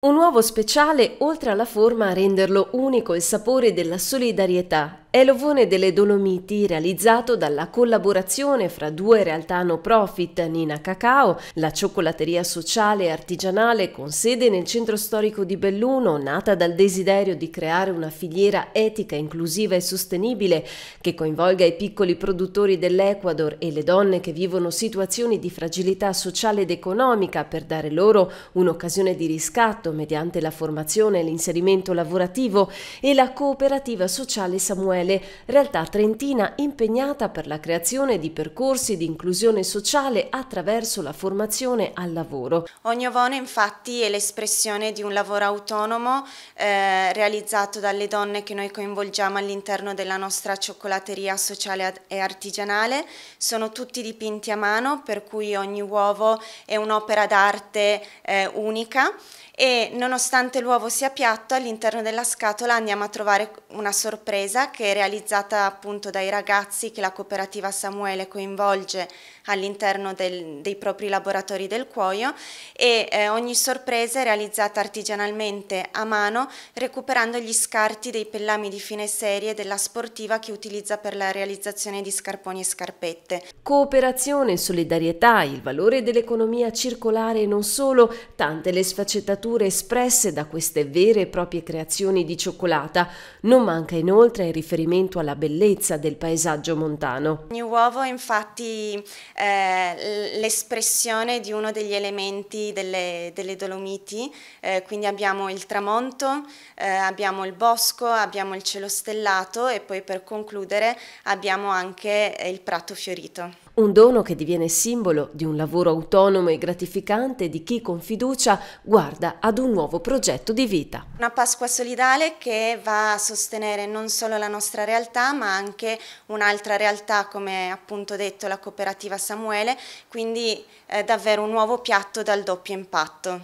Un uovo speciale, oltre alla forma a renderlo unico il sapore della solidarietà è l'ovone delle Dolomiti realizzato dalla collaborazione fra due realtà no profit, Nina Cacao, la cioccolateria sociale e artigianale con sede nel centro storico di Belluno, nata dal desiderio di creare una filiera etica, inclusiva e sostenibile che coinvolga i piccoli produttori dell'Ecuador e le donne che vivono situazioni di fragilità sociale ed economica per dare loro un'occasione di riscatto mediante la formazione e l'inserimento lavorativo e la cooperativa sociale Samuele Emanuele, realtà trentina impegnata per la creazione di percorsi di inclusione sociale attraverso la formazione al lavoro. Ogni Ognavone infatti è l'espressione di un lavoro autonomo eh, realizzato dalle donne che noi coinvolgiamo all'interno della nostra cioccolateria sociale e artigianale. Sono tutti dipinti a mano per cui ogni uovo è un'opera d'arte eh, unica e nonostante l'uovo sia piatto all'interno della scatola andiamo a trovare una sorpresa che è realizzata appunto dai ragazzi che la cooperativa Samuele coinvolge all'interno dei propri laboratori del cuoio e eh, ogni sorpresa è realizzata artigianalmente a mano recuperando gli scarti dei pellami di fine serie della sportiva che utilizza per la realizzazione di scarponi e scarpette. Cooperazione, solidarietà, il valore dell'economia circolare e non solo, tante le sfaccettature espresse da queste vere e proprie creazioni di cioccolata. Non manca inoltre il riferimento riferimento alla bellezza del paesaggio montano. Ogni uovo è infatti eh, l'espressione di uno degli elementi delle, delle Dolomiti, eh, quindi abbiamo il tramonto, eh, abbiamo il bosco, abbiamo il cielo stellato e poi per concludere abbiamo anche eh, il prato fiorito. Un dono che diviene simbolo di un lavoro autonomo e gratificante di chi con fiducia guarda ad un nuovo progetto di vita. Una Pasqua solidale che va a sostenere non solo la nostra nostra realtà ma anche un'altra realtà come appunto detto la cooperativa Samuele, quindi eh, davvero un nuovo piatto dal doppio impatto.